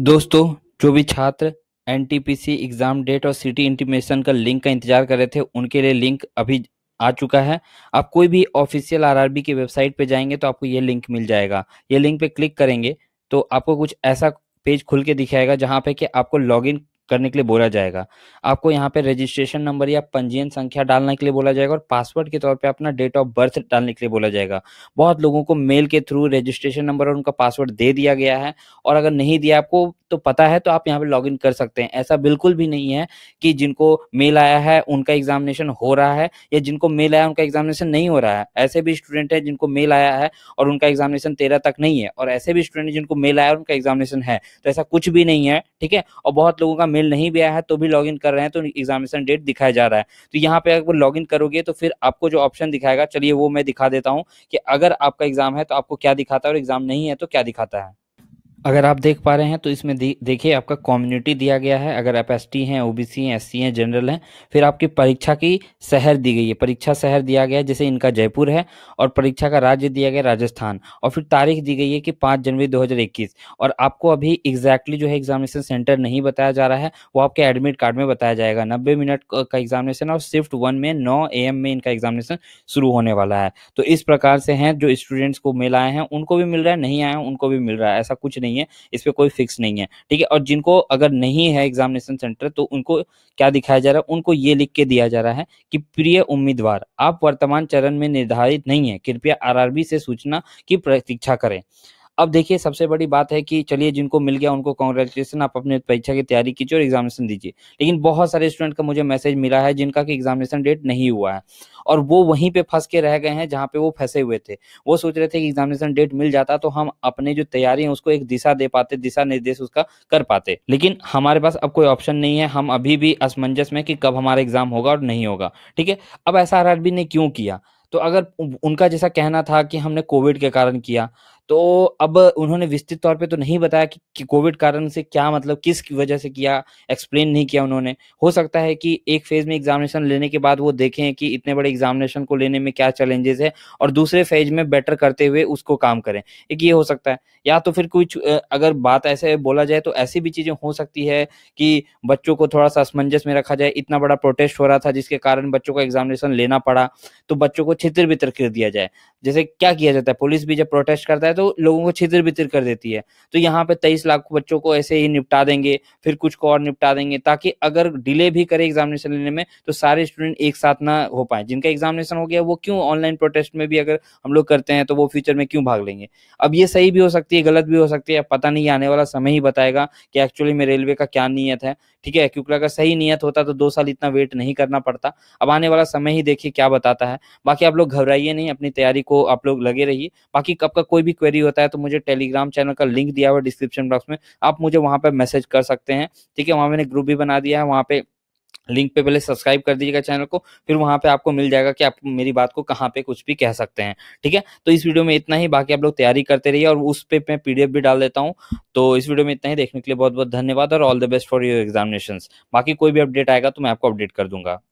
दोस्तों जो भी छात्र एन एग्ज़ाम डेट और सिटी इंटीमेशन का लिंक का इंतजार कर रहे थे उनके लिए लिंक अभी आ चुका है आप कोई भी ऑफिशियल आरआरबी की वेबसाइट पे जाएंगे तो आपको ये लिंक मिल जाएगा ये लिंक पे क्लिक करेंगे तो आपको कुछ ऐसा पेज खुल के दिखाएगा जहाँ पे कि आपको लॉगिन करने के लिए बोला जाएगा आपको यहाँ पे रजिस्ट्रेशन नंबर या पंजीयन संख्या डालने के लिए बोला जाएगा और पासवर्ड के तौर पे अपना डेट ऑफ बर्थ डालने के लिए बोला जाएगा बहुत लोगों को मेल के थ्रू रजिस्ट्रेशन नंबर और उनका पासवर्ड दे दिया गया है और अगर नहीं दिया आपको तो पता है तो आप यहाँ पे लॉग इन कर सकते हैं ऐसा बिल्कुल भी नहीं है कि जिनको मेल आया है उनका एग्जामिनेशन हो रहा है या जिनको मेल आया उनका एग्जामिनेशन नहीं हो रहा है ऐसे भी स्टूडेंट है जिनको मेल आया है और उनका एग्जामिनेशन तेरह तक नहीं है और ऐसे भी स्टूडेंट जिनको मेल आया उनका एग्जामिनेशन है तो ऐसा कुछ भी नहीं है ठीक है और बहुत लोगों का मेल नहीं भी आया है तो भी लॉग कर रहे हैं तो एग्जामिनेशन डेट दिखाया जा रहा है तो यहाँ पे अगर लॉग करोगे तो फिर आपको जो ऑप्शन दिखाएगा चलिए वो मैं दिखा देता हूँ कि अगर आपका एग्जाम है तो आपको क्या दिखाता है और एग्जाम नहीं है तो क्या दिखाता है अगर आप देख पा रहे हैं तो इसमें देखिए आपका कम्युनिटी दिया गया है अगर आप एस टी हैं ओ बी सी हैं एस सी हैं जनरल हैं फिर आपकी परीक्षा की शहर दी गई है परीक्षा शहर दिया गया है जैसे इनका जयपुर है और परीक्षा का राज्य दिया गया राजस्थान और फिर तारीख दी गई है कि पाँच जनवरी दो हज़ार इक्कीस और आपको अभी एग्जैक्टली जो है एग्जामिनेशन सेंटर नहीं बताया जा रहा है वो आपके एडमिट कार्ड में बताया जाएगा नब्बे मिनट का एग्जामिनेशन और शिफ्ट वन में नौ ए में इनका एग्जामिनेशन शुरू होने वाला है तो इस प्रकार से हैं जो स्टूडेंट्स को मिल आए हैं उनको भी मिल रहा है नहीं आए हैं उनको भी मिल रहा है ऐसा कुछ नहीं नहीं है इस पर कोई फिक्स नहीं है ठीक है और जिनको अगर नहीं है एग्जामिनेशन सेंटर तो उनको क्या दिखाया जा रहा है उनको ये लिख के दिया जा रहा है कि प्रिय उम्मीदवार आप वर्तमान चरण में निर्धारित नहीं है कृपया आरआरबी से सूचना की प्रतीक्षा करें अब देखिए सबसे बड़ी बात है कि चलिए जिनको मिल गया उनको कॉन्ग्रेचुलेसन आप अपने परीक्षा की तैयारी कीजिए और एग्जामिनेशन दीजिए लेकिन बहुत सारे स्टूडेंट का मुझे मैसेज मिला है जिनका कि एग्जामिनेशन डेट नहीं हुआ है और वो वहीं पे फंस के रह गए हैं जहाँ पे वो फंसे हुए थे वो सोच रहे थे कि एग्जामिनेशन डेट मिल जाता तो हम अपने जो तैयारी है उसको एक दिशा दे पाते दिशा निर्देश उसका कर पाते लेकिन हमारे पास अब कोई ऑप्शन नहीं है हम अभी भी असमंजस में कि कब हमारा एग्जाम होगा और नहीं होगा ठीक है अब ऐसा आर ने क्यों किया तो अगर उनका जैसा कहना था कि हमने कोविड के कारण किया तो अब उन्होंने विस्तृत तौर पे तो नहीं बताया कि कोविड कारण से क्या मतलब किस वजह से किया एक्सप्लेन नहीं किया उन्होंने हो सकता है कि एक फेज में एग्जामिनेशन लेने के बाद वो देखें कि इतने बड़े एग्जामिनेशन को लेने में क्या चैलेंजेस है और दूसरे फेज में बेटर करते हुए उसको काम करें एक ये हो सकता है या तो फिर कुछ अगर बात ऐसे बोला जाए तो ऐसी भी चीजें हो सकती है कि बच्चों को थोड़ा सा असमंजस में रखा जाए इतना बड़ा प्रोटेस्ट हो रहा था जिसके कारण बच्चों को एग्जामिनेशन लेना पड़ा तो बच्चों को छित्र बितर कर दिया जाए जैसे क्या किया जाता है पुलिस भी जब प्रोटेस्ट करता है है तो लोगों को छितर बितर कर देती है तो यहाँ पे तेईस लाख बच्चों को ऐसे ही निपटा देंगे फिर कुछ को और निपटा देंगे ताकि अगर डिले भी करे एग्जामिनेशन लेने में तो सारे स्टूडेंट एक साथ ना हो पाए जिनका एग्जामिनेशन हो गया वो क्यों ऑनलाइन प्रोटेस्ट में भी अगर हम लोग करते हैं तो वो फ्यूचर में क्यों भाग लेंगे अब ये सही भी हो सकती है गलत भी हो सकती है पता नहीं आने वाला समय ही बताएगा कि एक्चुअली में रेलवे का क्या नीयत है ठीक है क्योंकि अगर सही नीयत होता तो दो साल इतना वेट नहीं करना पड़ता अब आने वाला समय ही देखिए क्या बताता है बाकी आप लोग घबराइए नहीं अपनी तैयारी को आप लोग लगे रहिए बाकी कब का कोई भी क्वेरी होता है तो मुझे टेलीग्राम चैनल का लिंक दिया हुआ डिस्क्रिप्शन बॉक्स में आप मुझे वहाँ पर मैसेज कर सकते हैं ठीक है वहाँ मैंने ग्रुप भी बना दिया है वहाँ पे लिंक पे पहले सब्सक्राइब कर दीजिएगा चैनल को फिर वहां पे आपको मिल जाएगा कि आप मेरी बात को कहाँ पे कुछ भी कह सकते हैं ठीक है तो इस वीडियो में इतना ही बाकी आप लोग तैयारी करते रहिए और उस पे मैं पीडीएफ भी डाल देता हूँ तो इस वीडियो में इतना ही देखने के लिए बहुत बहुत धन्यवाद और all the best for your examination बाकी कोई भी अपडेट आएगा तो मैं आपको अपडेट कर दूंगा